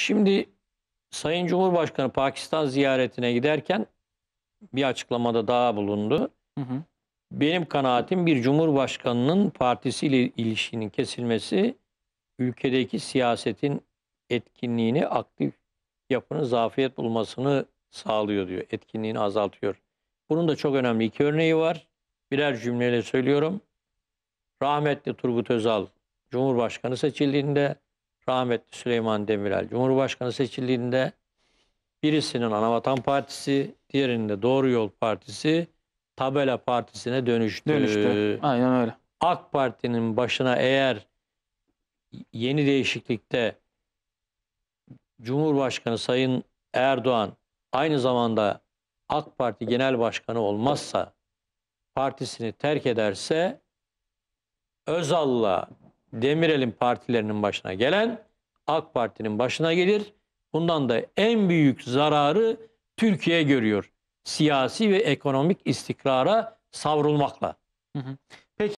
Şimdi Sayın Cumhurbaşkanı Pakistan ziyaretine giderken bir açıklamada daha bulundu. Hı hı. Benim kanaatim bir cumhurbaşkanının partisiyle ilişkinin kesilmesi ülkedeki siyasetin etkinliğini aktif yapının zafiyet bulmasını sağlıyor diyor. Etkinliğini azaltıyor. Bunun da çok önemli iki örneği var. Birer cümleyle söylüyorum. Rahmetli Turgut Özal Cumhurbaşkanı seçildiğinde rahmetli Süleyman Demirel Cumhurbaşkanı seçildiğinde birisinin Anavatan Partisi, diğerinin de Doğru Yol Partisi tabela partisine dönüştü. Dönüştü. Aynen öyle. AK Parti'nin başına eğer yeni değişiklikte Cumhurbaşkanı Sayın Erdoğan aynı zamanda AK Parti Genel Başkanı olmazsa partisini terk ederse Özal'la Demirel'in partilerinin başına gelen AK Parti'nin başına gelir. Bundan da en büyük zararı Türkiye görüyor. Siyasi ve ekonomik istikrara savrulmakla. Hı hı.